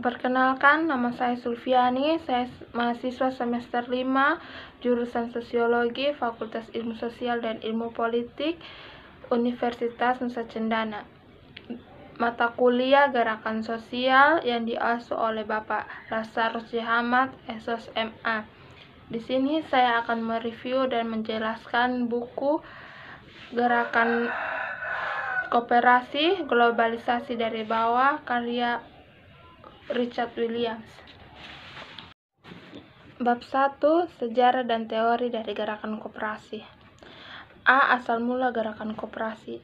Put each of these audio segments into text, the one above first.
Perkenalkan, nama saya Sulfiani, saya mahasiswa semester 5, jurusan Sosiologi, Fakultas Ilmu Sosial dan Ilmu Politik, Universitas Nusa Cendana. Mata kuliah Gerakan Sosial yang diasuh oleh Bapak Rasar Hamad, SOS MA. Di sini saya akan mereview dan menjelaskan buku Gerakan kooperasi Globalisasi dari Bawah karya Richard Williams. Bab 1 Sejarah dan Teori dari Gerakan Koperasi. A. Asal mula gerakan koperasi.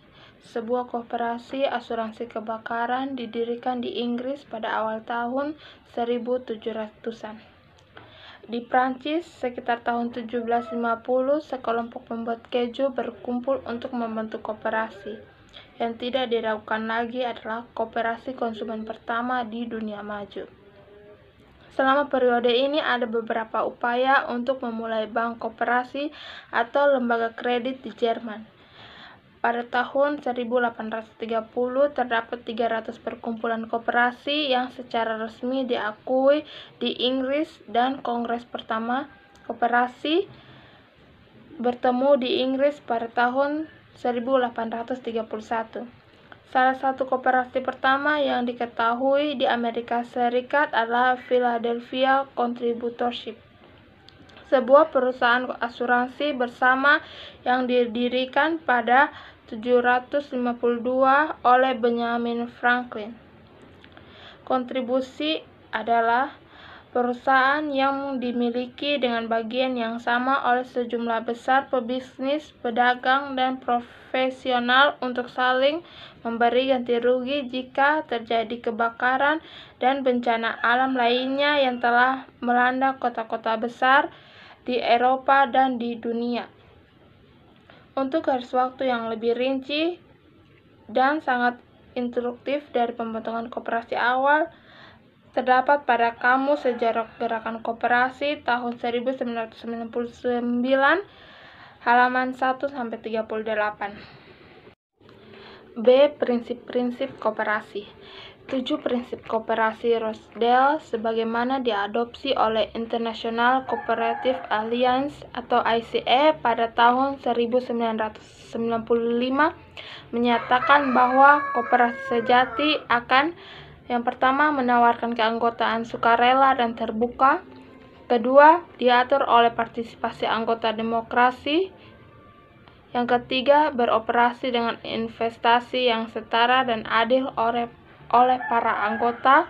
Sebuah koperasi asuransi kebakaran didirikan di Inggris pada awal tahun 1700-an. Di Prancis, sekitar tahun 1750, sekelompok pembuat keju berkumpul untuk membentuk koperasi yang tidak diragukan lagi adalah kooperasi konsumen pertama di dunia maju. Selama periode ini ada beberapa upaya untuk memulai bank kooperasi atau lembaga kredit di Jerman. Pada tahun 1830 terdapat 300 perkumpulan kooperasi yang secara resmi diakui di Inggris dan Kongres pertama kooperasi bertemu di Inggris pada tahun 1831. Salah satu koperasi pertama yang diketahui di Amerika Serikat adalah Philadelphia Contributorship, sebuah perusahaan asuransi bersama yang didirikan pada 752 oleh Benjamin Franklin. Kontribusi adalah perusahaan yang dimiliki dengan bagian yang sama oleh sejumlah besar pebisnis, pedagang, dan profesional untuk saling memberi ganti rugi jika terjadi kebakaran dan bencana alam lainnya yang telah melanda kota-kota besar di Eropa dan di dunia. Untuk garis waktu yang lebih rinci dan sangat instruktif dari pembentukan koperasi awal, terdapat pada kamus sejarah gerakan koperasi tahun 1999 halaman 1 sampai 38. B. Prinsip-prinsip koperasi. tujuh prinsip koperasi rosdell sebagaimana diadopsi oleh International Cooperative Alliance atau ICA pada tahun 1995 menyatakan bahwa koperasi sejati akan yang pertama, menawarkan keanggotaan sukarela dan terbuka. Kedua, diatur oleh partisipasi anggota demokrasi. Yang ketiga, beroperasi dengan investasi yang setara dan adil oleh, oleh para anggota.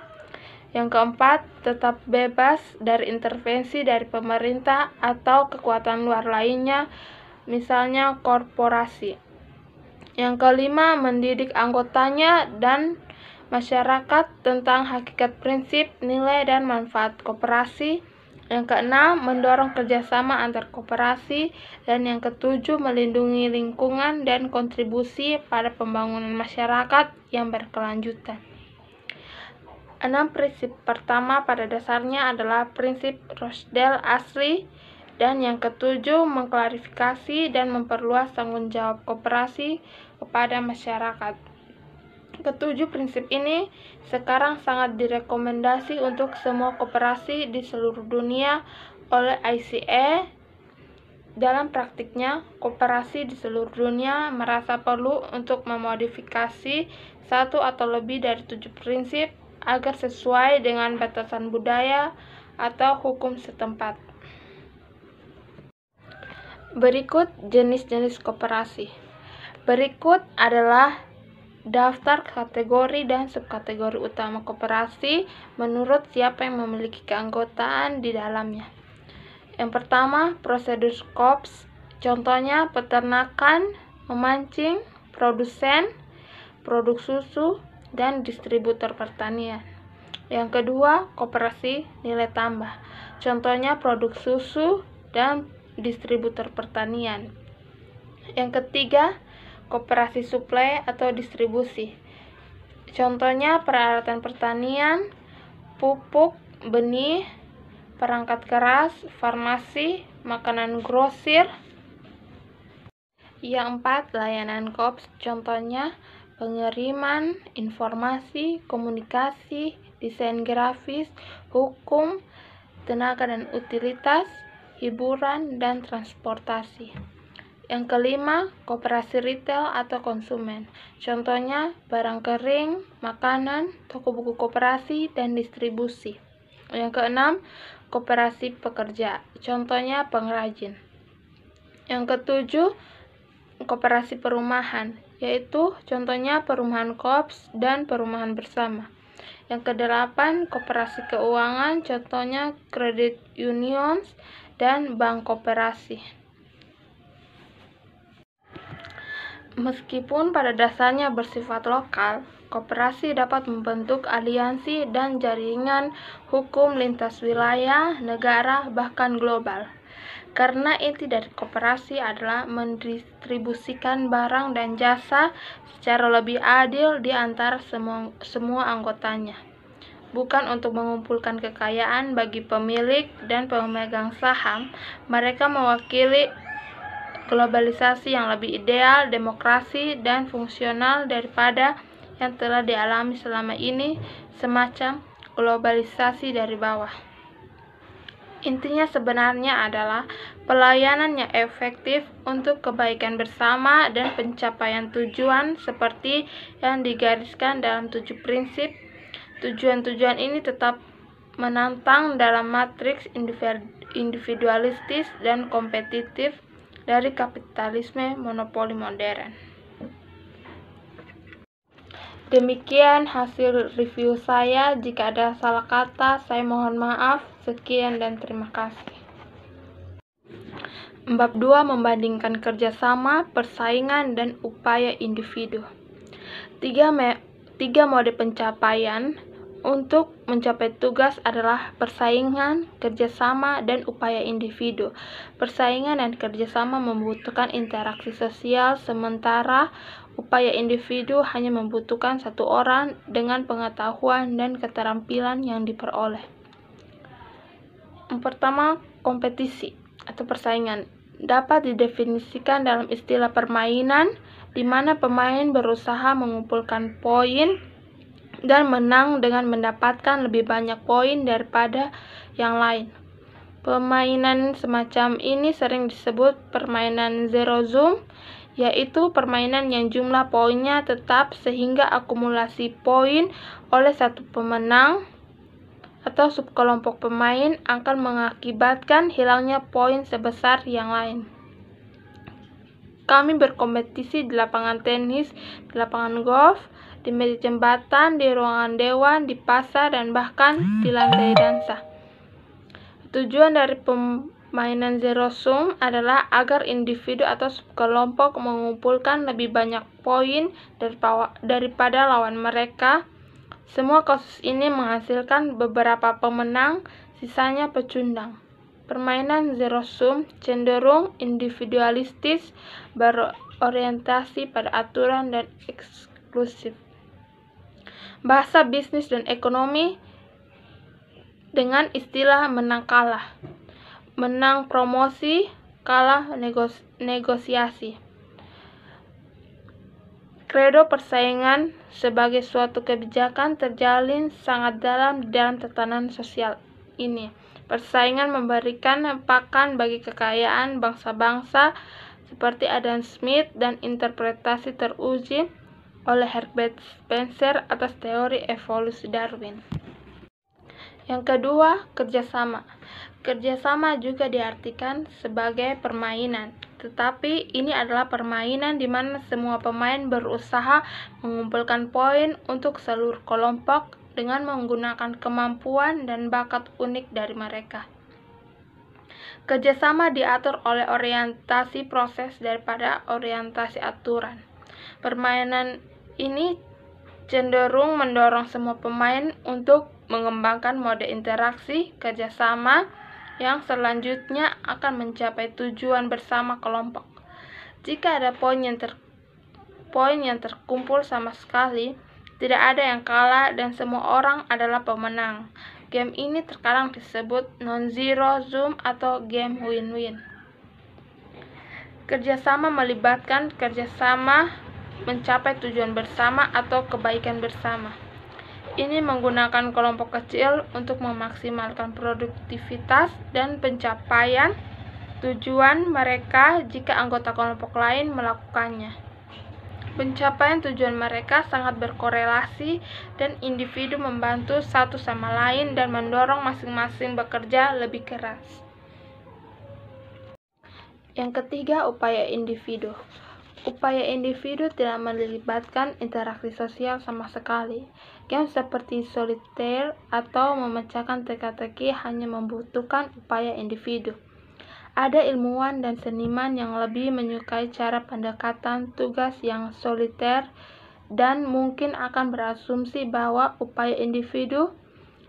Yang keempat, tetap bebas dari intervensi dari pemerintah atau kekuatan luar lainnya, misalnya korporasi. Yang kelima, mendidik anggotanya dan masyarakat tentang hakikat prinsip, nilai, dan manfaat kooperasi. Yang keenam, mendorong kerjasama antar koperasi. Dan yang ketujuh, melindungi lingkungan dan kontribusi pada pembangunan masyarakat yang berkelanjutan. Enam prinsip pertama pada dasarnya adalah prinsip Rochdale asli, dan yang ketujuh, mengklarifikasi dan memperluas tanggung jawab koperasi kepada masyarakat. Ketujuh prinsip ini sekarang sangat direkomendasi untuk semua koperasi di seluruh dunia oleh ICE. Dalam praktiknya, koperasi di seluruh dunia merasa perlu untuk memodifikasi satu atau lebih dari tujuh prinsip agar sesuai dengan batasan budaya atau hukum setempat. Berikut jenis-jenis koperasi. Berikut adalah daftar kategori dan subkategori utama koperasi menurut siapa yang memiliki keanggotaan di dalamnya. Yang pertama, prosedur skops, contohnya peternakan, memancing, produsen, produk susu, dan distributor pertanian. Yang kedua, koperasi nilai tambah, contohnya produk susu dan distributor pertanian. Yang ketiga, koperasi suplai atau distribusi. Contohnya peralatan pertanian, pupuk, benih, perangkat keras, farmasi, makanan grosir. Yang empat, layanan kops. Contohnya pengiriman, informasi, komunikasi, desain grafis, hukum, tenaga dan utilitas, hiburan, dan transportasi. Yang kelima, koperasi retail atau konsumen. Contohnya, barang kering, makanan, toko buku koperasi, dan distribusi. Yang keenam, koperasi pekerja. Contohnya, pengrajin. Yang ketujuh, koperasi perumahan, yaitu contohnya perumahan kops dan perumahan bersama. Yang kedelapan, koperasi keuangan, contohnya kredit unions dan bank koperasi. Meskipun pada dasarnya bersifat lokal, koperasi dapat membentuk aliansi dan jaringan hukum lintas wilayah, negara, bahkan global. Karena inti dari koperasi adalah mendistribusikan barang dan jasa secara lebih adil di antara semua, semua anggotanya bukan untuk mengumpulkan kekayaan bagi pemilik dan pemegang saham, mereka mewakili globalisasi yang lebih ideal, demokrasi, dan fungsional daripada yang telah dialami selama ini, semacam globalisasi dari bawah. Intinya sebenarnya adalah pelayanan yang efektif untuk kebaikan bersama dan pencapaian tujuan seperti yang digariskan dalam tujuh prinsip. Tujuan-tujuan ini tetap menantang dalam matriks individualistis dan kompetitif dari kapitalisme monopoli modern. Demikian hasil review saya. Jika ada salah kata, saya mohon maaf. Sekian dan terima kasih. Bab 2 membandingkan kerjasama, persaingan, dan upaya individu. Tiga, me tiga mode pencapaian untuk mencapai tugas adalah persaingan, kerjasama, dan upaya individu. Persaingan dan kerjasama membutuhkan interaksi sosial, sementara upaya individu hanya membutuhkan satu orang dengan pengetahuan dan keterampilan yang diperoleh. Yang pertama, kompetisi atau persaingan dapat didefinisikan dalam istilah permainan, di mana pemain berusaha mengumpulkan poin dan menang dengan mendapatkan lebih banyak poin daripada yang lain. Permainan semacam ini sering disebut permainan zero zoom, yaitu permainan yang jumlah poinnya tetap sehingga akumulasi poin oleh satu pemenang atau subkelompok pemain akan mengakibatkan hilangnya poin sebesar yang lain. Kami berkompetisi di lapangan tenis, di lapangan golf, di meja jembatan, di ruangan dewan, di pasar, dan bahkan di lantai dansa. Tujuan dari pemainan zero sum adalah agar individu atau kelompok mengumpulkan lebih banyak poin daripada lawan mereka. Semua kasus ini menghasilkan beberapa pemenang, sisanya pecundang. Permainan zero sum cenderung individualistis, berorientasi pada aturan dan eksklusif bahasa bisnis dan ekonomi dengan istilah menang kalah, menang promosi, kalah negos negosiasi. Kredo persaingan sebagai suatu kebijakan terjalin sangat dalam dalam tatanan sosial ini. Persaingan memberikan pakan bagi kekayaan bangsa-bangsa seperti Adam Smith dan interpretasi teruji oleh Herbert Spencer atas teori evolusi Darwin. Yang kedua, kerjasama. Kerjasama juga diartikan sebagai permainan, tetapi ini adalah permainan di mana semua pemain berusaha mengumpulkan poin untuk seluruh kelompok dengan menggunakan kemampuan dan bakat unik dari mereka. Kerjasama diatur oleh orientasi proses daripada orientasi aturan. Permainan ini cenderung mendorong semua pemain untuk mengembangkan mode interaksi kerjasama yang selanjutnya akan mencapai tujuan bersama kelompok. Jika ada poin yang, ter, poin yang terkumpul sama sekali, tidak ada yang kalah dan semua orang adalah pemenang. Game ini terkadang disebut non-zero zoom atau game win-win. Kerjasama melibatkan kerjasama mencapai tujuan bersama atau kebaikan bersama. Ini menggunakan kelompok kecil untuk memaksimalkan produktivitas dan pencapaian tujuan mereka jika anggota kelompok lain melakukannya. Pencapaian tujuan mereka sangat berkorelasi dan individu membantu satu sama lain dan mendorong masing-masing bekerja lebih keras. Yang ketiga, upaya individu. Upaya individu tidak melibatkan interaksi sosial sama sekali. Game seperti solitaire atau memecahkan teka-teki hanya membutuhkan upaya individu. Ada ilmuwan dan seniman yang lebih menyukai cara pendekatan tugas yang soliter dan mungkin akan berasumsi bahwa upaya individu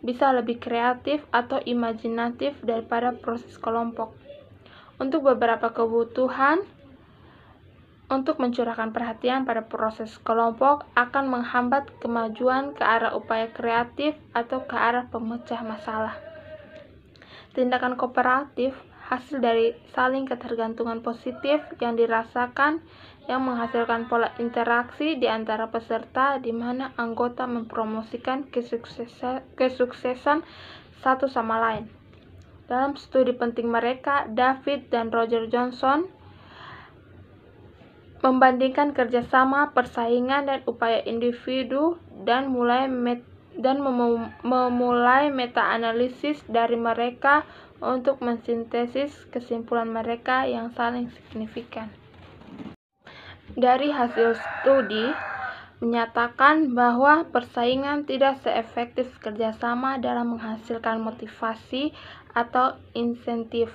bisa lebih kreatif atau imajinatif daripada proses kelompok. Untuk beberapa kebutuhan, untuk mencurahkan perhatian pada proses kelompok akan menghambat kemajuan ke arah upaya kreatif atau ke arah pemecah masalah. Tindakan kooperatif hasil dari saling ketergantungan positif yang dirasakan yang menghasilkan pola interaksi di antara peserta di mana anggota mempromosikan kesuksesan, satu sama lain. Dalam studi penting mereka, David dan Roger Johnson membandingkan kerjasama, persaingan, dan upaya individu, dan mulai met dan mem memulai meta-analisis dari mereka untuk mensintesis kesimpulan mereka yang saling signifikan. Dari hasil studi, menyatakan bahwa persaingan tidak seefektif kerjasama dalam menghasilkan motivasi atau insentif.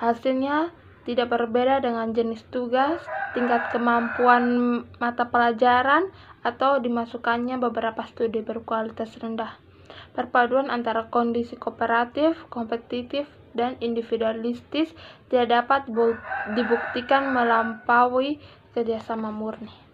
Hasilnya, tidak berbeda dengan jenis tugas, tingkat kemampuan mata pelajaran, atau dimasukkannya beberapa studi berkualitas rendah. Perpaduan antara kondisi kooperatif, kompetitif, dan individualistis tidak dapat dibuktikan melampaui kerjasama murni.